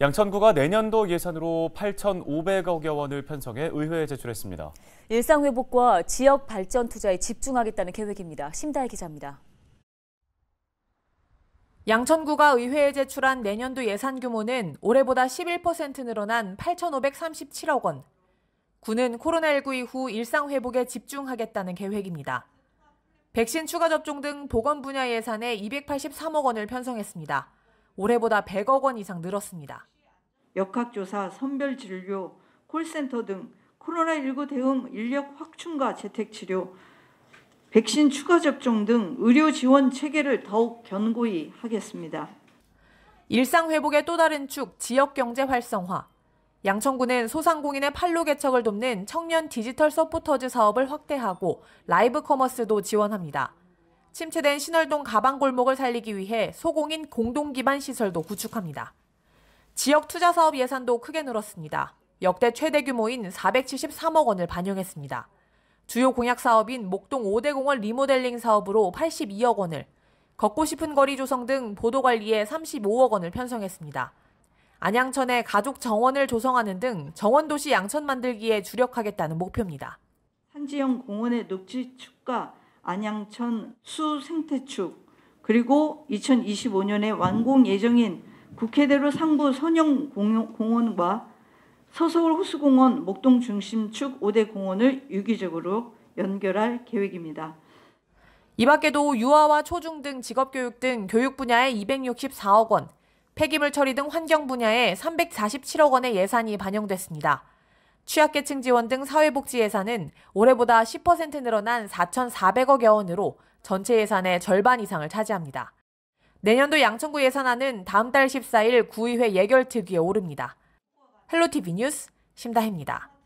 양천구가 내년도 예산으로 8,500억여 원을 편성해 의회에 제출했습니다. 일상회복과 지역 발전 투자에 집중하겠다는 계획입니다. 심다혜 기자입니다. 양천구가 의회에 제출한 내년도 예산 규모는 올해보다 11% 늘어난 8,537억 원. 구는 코로나19 이후 일상회복에 집중하겠다는 계획입니다. 백신 추가 접종 등 보건 분야 예산에 283억 원을 편성했습니다. 올해보다 100억 원 이상 늘었습니다. 역학조사, 선별진료, 콜센터 등 코로나19 대응 인력 확충과 재택치료, 백신 추가 접종 등 의료 지원 체계를 더욱 견고히 하겠습니다. 일상 회복의 또 다른 축 지역 경제 활성화. 양천구는 소상공인의 판로 개척을 돕는 청년 디지털 서포터즈 사업을 확대하고 라이브 커머스도 지원합니다. 침체된 신월동 가방골목을 살리기 위해 소공인 공동기반 시설도 구축합니다. 지역 투자 사업 예산도 크게 늘었습니다. 역대 최대 규모인 473억 원을 반영했습니다. 주요 공약 사업인 목동 5대 공원 리모델링 사업으로 82억 원을, 걷고 싶은 거리 조성 등 보도 관리에 35억 원을 편성했습니다. 안양천에 가족 정원을 조성하는 등 정원도시 양천 만들기에 주력하겠다는 목표입니다. 한지영 공원의 녹지 축과 안양천 수생태축 그리고 2025년에 완공 예정인 국회대로 상부 선영공원과 서서울 호수공원 목동 중심축 5대 공원을 유기적으로 연결할 계획입니다. 이 밖에도 유아와 초중 등 직업교육 등 교육 분야에 264억 원, 폐기물 처리 등 환경 분야에 347억 원의 예산이 반영됐습니다. 취약계층 지원 등 사회복지 예산은 올해보다 10% 늘어난 4,400억여 원으로 전체 예산의 절반 이상을 차지합니다. 내년도 양천구 예산안은 다음 달 14일 구의회 예결특위에 오릅니다. 헬로티비 뉴스 심다혜입니다.